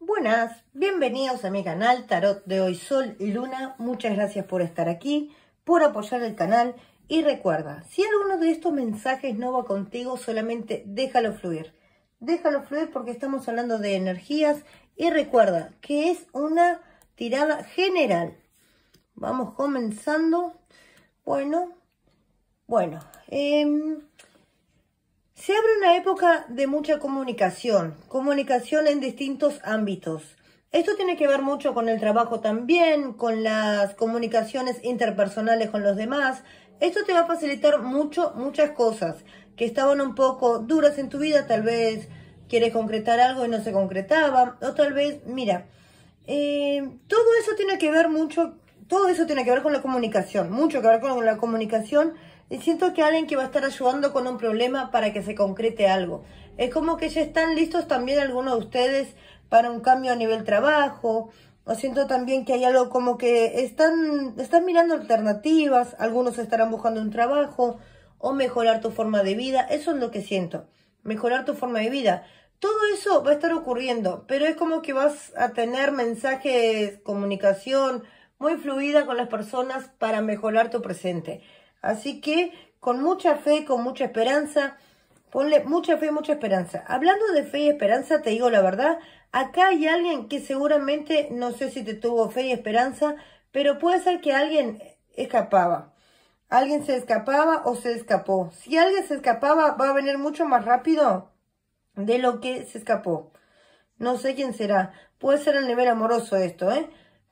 Buenas, bienvenidos a mi canal Tarot de hoy Sol y Luna. Muchas gracias por estar aquí, por apoyar el canal y recuerda, si alguno de estos mensajes no va contigo, solamente déjalo fluir. Déjalo fluir porque estamos hablando de energías y recuerda que es una tirada general. Vamos comenzando. Bueno, bueno, eh, se abre una época de mucha comunicación, comunicación en distintos ámbitos. Esto tiene que ver mucho con el trabajo también, con las comunicaciones interpersonales con los demás. Esto te va a facilitar mucho, muchas cosas que estaban un poco duras en tu vida, tal vez quieres concretar algo y no se concretaba, o tal vez, mira, eh, todo eso tiene que ver mucho, todo eso tiene que ver con la comunicación, mucho que ver con la comunicación y Siento que alguien que va a estar ayudando con un problema para que se concrete algo. Es como que ya están listos también algunos de ustedes para un cambio a nivel trabajo. O siento también que hay algo como que están, están mirando alternativas. Algunos estarán buscando un trabajo o mejorar tu forma de vida. Eso es lo que siento. Mejorar tu forma de vida. Todo eso va a estar ocurriendo, pero es como que vas a tener mensajes, comunicación muy fluida con las personas para mejorar tu presente. Así que con mucha fe, con mucha esperanza, ponle mucha fe y mucha esperanza. Hablando de fe y esperanza, te digo la verdad, acá hay alguien que seguramente, no sé si te tuvo fe y esperanza, pero puede ser que alguien escapaba. Alguien se escapaba o se escapó. Si alguien se escapaba, va a venir mucho más rápido de lo que se escapó. No sé quién será. Puede ser el nivel amoroso esto, ¿eh?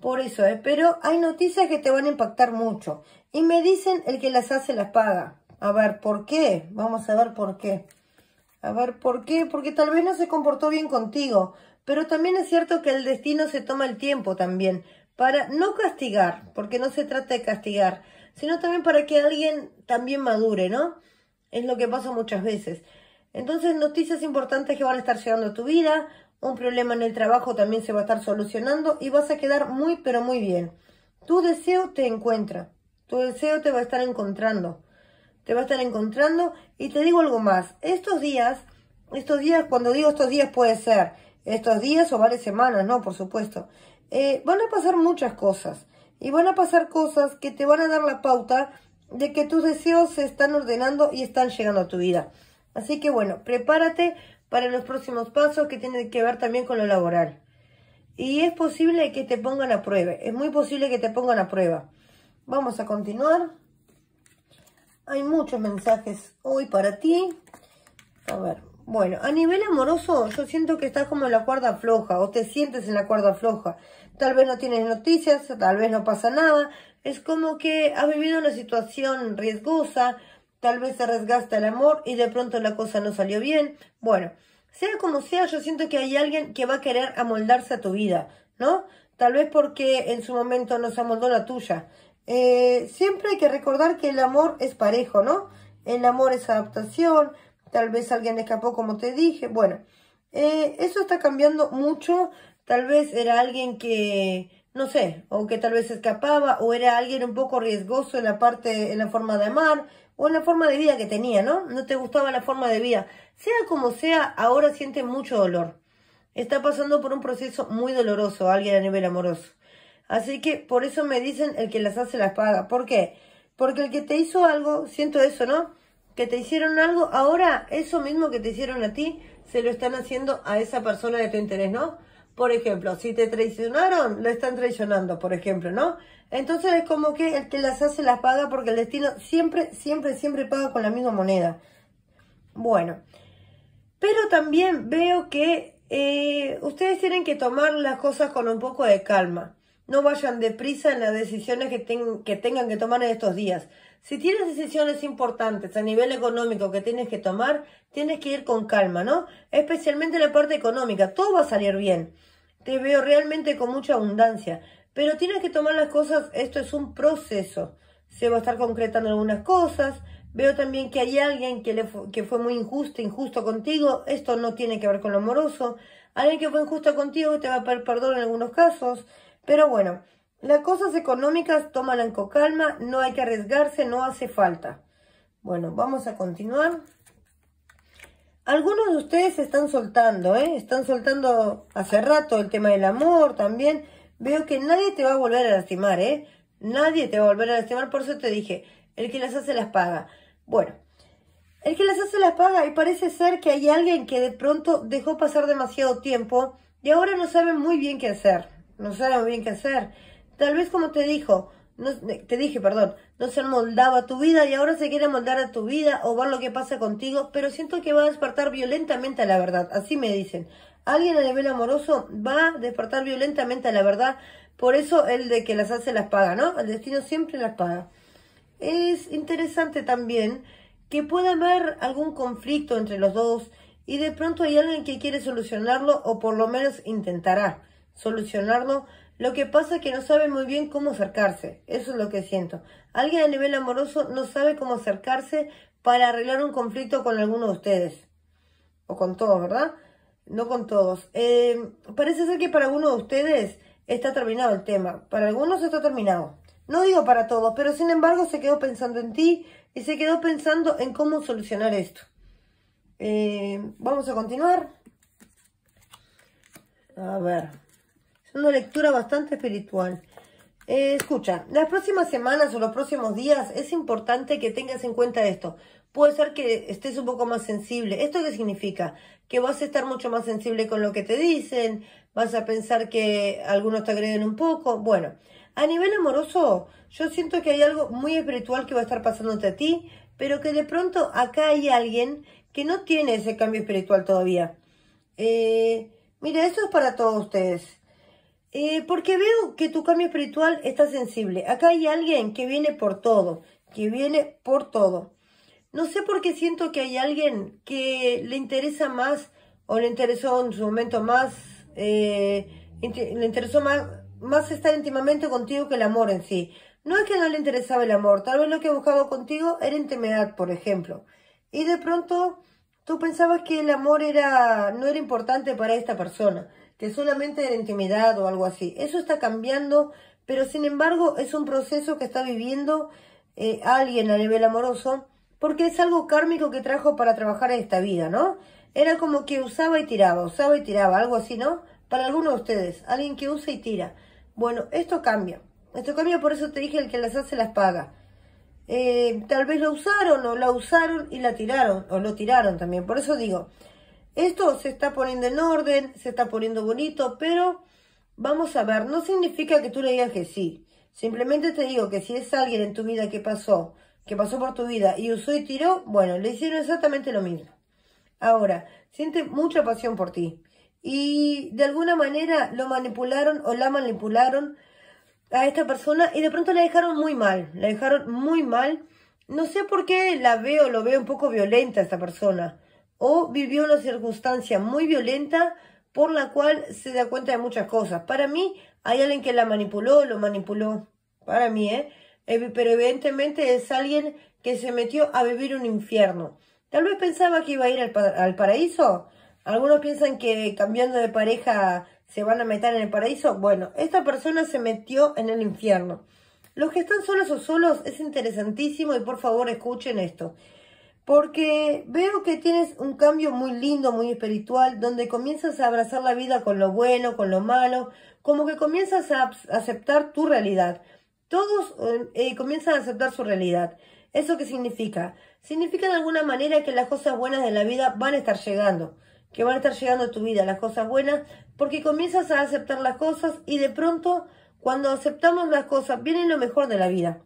por eso, es. ¿eh? pero hay noticias que te van a impactar mucho. Y me dicen el que las hace las paga. A ver, ¿por qué? Vamos a ver por qué. A ver, ¿por qué? Porque tal vez no se comportó bien contigo. Pero también es cierto que el destino se toma el tiempo también. Para no castigar, porque no se trata de castigar, sino también para que alguien también madure, ¿no? Es lo que pasa muchas veces. Entonces, noticias importantes que van a estar llegando a tu vida, un problema en el trabajo también se va a estar solucionando y vas a quedar muy pero muy bien. Tu deseo te encuentra, tu deseo te va a estar encontrando, te va a estar encontrando y te digo algo más, estos días, estos días, cuando digo estos días puede ser estos días o varias semanas, no, por supuesto, eh, van a pasar muchas cosas y van a pasar cosas que te van a dar la pauta de que tus deseos se están ordenando y están llegando a tu vida. Así que bueno, prepárate para los próximos pasos que tienen que ver también con lo laboral. Y es posible que te pongan a prueba, es muy posible que te pongan a prueba. Vamos a continuar. Hay muchos mensajes hoy para ti. A ver, bueno, a nivel amoroso yo siento que estás como en la cuerda floja o te sientes en la cuerda floja. Tal vez no tienes noticias, tal vez no pasa nada. Es como que has vivido una situación riesgosa tal vez se resgasta el amor y de pronto la cosa no salió bien. Bueno, sea como sea, yo siento que hay alguien que va a querer amoldarse a tu vida, ¿no? Tal vez porque en su momento no se amoldó la tuya. Eh, siempre hay que recordar que el amor es parejo, ¿no? El amor es adaptación, tal vez alguien escapó como te dije, bueno, eh, eso está cambiando mucho, tal vez era alguien que no sé, o que tal vez escapaba, o era alguien un poco riesgoso en la parte, en la forma de amar, o en la forma de vida que tenía, ¿no? No te gustaba la forma de vida. Sea como sea, ahora siente mucho dolor. Está pasando por un proceso muy doloroso alguien a nivel amoroso. Así que por eso me dicen el que las hace las paga. ¿Por qué? Porque el que te hizo algo, siento eso, ¿no? Que te hicieron algo, ahora eso mismo que te hicieron a ti, se lo están haciendo a esa persona de tu interés, ¿no? Por ejemplo, si te traicionaron, lo están traicionando, por ejemplo, ¿no? Entonces es como que el que las hace las paga porque el destino siempre, siempre, siempre paga con la misma moneda. Bueno, pero también veo que eh, ustedes tienen que tomar las cosas con un poco de calma. No vayan deprisa en las decisiones que, tengan que tomar en estos días. Si tienes decisiones importantes a nivel económico que tienes que tomar, tienes que ir con calma, ¿no? Especialmente la parte económica. Todo va a salir bien. Te veo realmente con mucha abundancia. Pero tienes que tomar las cosas, esto es un proceso. Se va a estar concretando algunas cosas. Veo también que hay alguien que, le que fue muy injusto, injusto contigo. Esto no tiene que ver con lo amoroso. Alguien que fue injusto contigo te va a pedir perdón en algunos casos. Pero bueno, las cosas económicas toman con calma, no hay que arriesgarse, no hace falta. Bueno, vamos a continuar. Algunos de ustedes están soltando, ¿eh? Están soltando hace rato el tema del amor también. Veo que nadie te va a volver a lastimar, ¿eh? Nadie te va a volver a lastimar, por eso te dije, el que las hace las paga. Bueno, el que las hace las paga y parece ser que hay alguien que de pronto dejó pasar demasiado tiempo y ahora no sabe muy bien qué hacer no sabemos bien qué hacer. Tal vez como te dijo, no, te dije, perdón, no se han moldado a tu vida y ahora se quiere moldar a tu vida o ver lo que pasa contigo, pero siento que va a despertar violentamente a la verdad, así me dicen. Alguien a nivel amoroso va a despertar violentamente a la verdad, por eso el de que las hace las paga, ¿no? El destino siempre las paga. Es interesante también que pueda haber algún conflicto entre los dos y de pronto hay alguien que quiere solucionarlo o por lo menos intentará solucionarlo. Lo que pasa es que no sabe muy bien cómo acercarse. Eso es lo que siento. Alguien a nivel amoroso no sabe cómo acercarse para arreglar un conflicto con alguno de ustedes. O con todos, ¿verdad? No con todos. Eh, parece ser que para alguno de ustedes está terminado el tema. Para algunos está terminado. No digo para todos, pero sin embargo se quedó pensando en ti y se quedó pensando en cómo solucionar esto. Eh, vamos a continuar. A ver una lectura bastante espiritual. Eh, escucha, las próximas semanas o los próximos días es importante que tengas en cuenta esto. Puede ser que estés un poco más sensible. ¿Esto qué significa? Que vas a estar mucho más sensible con lo que te dicen, vas a pensar que algunos te agreden un poco. Bueno, a nivel amoroso, yo siento que hay algo muy espiritual que va a estar pasando a ti, pero que de pronto acá hay alguien que no tiene ese cambio espiritual todavía. Eh, mira, eso es para todos ustedes. Eh, porque veo que tu cambio espiritual está sensible. Acá hay alguien que viene por todo, que viene por todo. No sé por qué siento que hay alguien que le interesa más o le interesó en su momento más, eh, le interesó más, estar íntimamente contigo que el amor en sí. No es que no le interesaba el amor, tal vez lo que buscaba contigo era intimidad, por ejemplo. Y de pronto tú pensabas que el amor era, no era importante para esta persona que solamente era intimidad o algo así. Eso está cambiando, pero sin embargo es un proceso que está viviendo eh, alguien a nivel amoroso, porque es algo kármico que trajo para trabajar en esta vida, ¿no? Era como que usaba y tiraba, usaba y tiraba, algo así, ¿no? Para algunos de ustedes, alguien que usa y tira. Bueno, esto cambia. Esto cambia, por eso te dije, el que las hace las paga. Eh, tal vez la usaron o la usaron y la tiraron, o lo tiraron también. Por eso digo, esto se está poniendo en orden, se está poniendo bonito, pero vamos a ver, no significa que tú le digas que sí. Simplemente te digo que si es alguien en tu vida que pasó, que pasó por tu vida y usó y tiró, bueno, le hicieron exactamente lo mismo. Ahora, siente mucha pasión por ti. Y de alguna manera lo manipularon o la manipularon a esta persona y de pronto la dejaron muy mal. La dejaron muy mal. No sé por qué la veo, lo veo un poco violenta a esta persona o vivió una circunstancia muy violenta por la cual se da cuenta de muchas cosas. Para mí, hay alguien que la manipuló, lo manipuló. Para mí, ¿eh? eh pero evidentemente es alguien que se metió a vivir un infierno. Tal vez pensaba que iba a ir al, al paraíso. Algunos piensan que cambiando de pareja se van a meter en el paraíso. Bueno, esta persona se metió en el infierno. Los que están solos o solos es interesantísimo y por favor escuchen esto porque veo que tienes un cambio muy lindo, muy espiritual, donde comienzas a abrazar la vida con lo bueno, con lo malo, como que comienzas a aceptar tu realidad. Todos eh, eh, comienzan a aceptar su realidad. ¿Eso qué significa? Significa de alguna manera que las cosas buenas de la vida van a estar llegando, que van a estar llegando a tu vida las cosas buenas, porque comienzas a aceptar las cosas y de pronto, cuando aceptamos las cosas, viene lo mejor de la vida.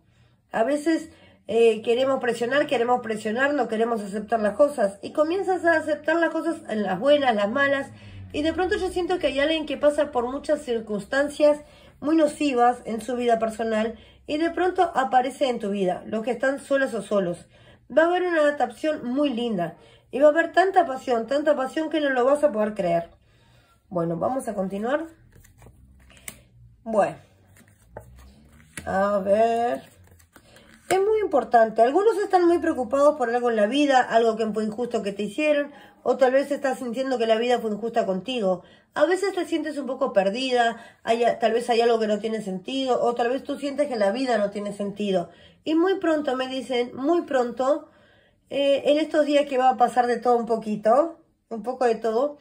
A veces eh, queremos presionar, queremos presionar, no queremos aceptar las cosas. Y comienzas a aceptar las cosas en las buenas, las malas. Y de pronto yo siento que hay alguien que pasa por muchas circunstancias muy nocivas en su vida personal y de pronto aparece en tu vida, los que están solos o solos. Va a haber una adaptación muy linda y va a haber tanta pasión, tanta pasión que no lo vas a poder creer. Bueno, vamos a continuar. Bueno, a ver. Es muy importante. Algunos están muy preocupados por algo en la vida, algo que fue injusto que te hicieron, o tal vez estás sintiendo que la vida fue injusta contigo. A veces te sientes un poco perdida, tal vez hay algo que no tiene sentido, o tal vez tú sientes que la vida no tiene sentido. Y muy pronto, me dicen, muy pronto, eh, en estos días que va a pasar de todo un poquito, un poco de todo,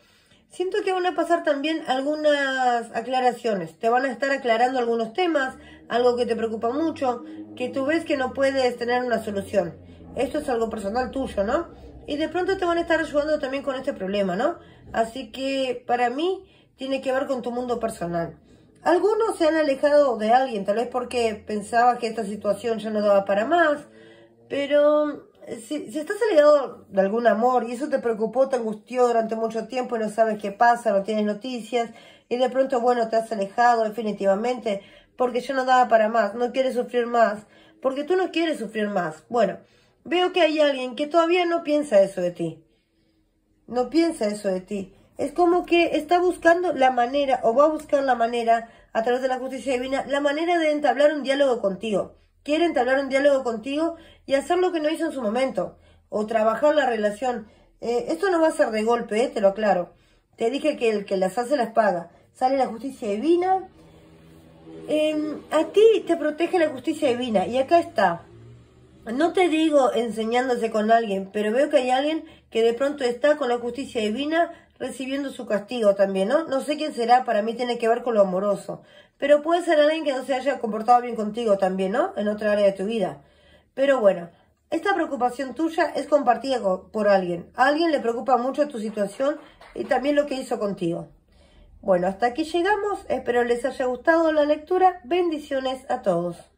Siento que van a pasar también algunas aclaraciones. Te van a estar aclarando algunos temas, algo que te preocupa mucho, que tú ves que no puedes tener una solución. Esto es algo personal tuyo, ¿no? Y de pronto te van a estar ayudando también con este problema, ¿no? Así que para mí tiene que ver con tu mundo personal. Algunos se han alejado de alguien, tal vez porque pensaba que esta situación ya no daba para más, pero si, estás alejado de algún amor y eso te preocupó, te angustió durante mucho tiempo y no sabes qué pasa, no tienes noticias y de pronto, bueno, te has alejado definitivamente porque yo no daba para más, no quieres sufrir más, porque tú no quieres sufrir más. Bueno, veo que hay alguien que todavía no piensa eso de ti. No piensa eso de ti. Es como que está buscando la manera o va a buscar la manera a través de la justicia divina, la manera de entablar un diálogo contigo. Quieren entablar un diálogo contigo y hacer lo que no hizo en su momento, o trabajar la relación. Eh, esto no va a ser de golpe, eh, te lo aclaro. Te dije que el que las hace las paga. Sale la justicia divina. Em, a ti te protege la justicia divina. Y acá está. No te digo enseñándose con alguien, pero veo que hay alguien que de pronto está con la justicia divina recibiendo su castigo también, ¿no? No sé quién será, para mí tiene que ver con lo amoroso. Pero puede ser alguien que no se haya comportado bien contigo también, ¿no? En otra área de tu vida. Pero bueno, esta preocupación tuya es compartida por alguien. A alguien le preocupa mucho tu situación y también lo que hizo contigo. Bueno, hasta aquí llegamos. Espero les haya gustado la lectura. Bendiciones a todos.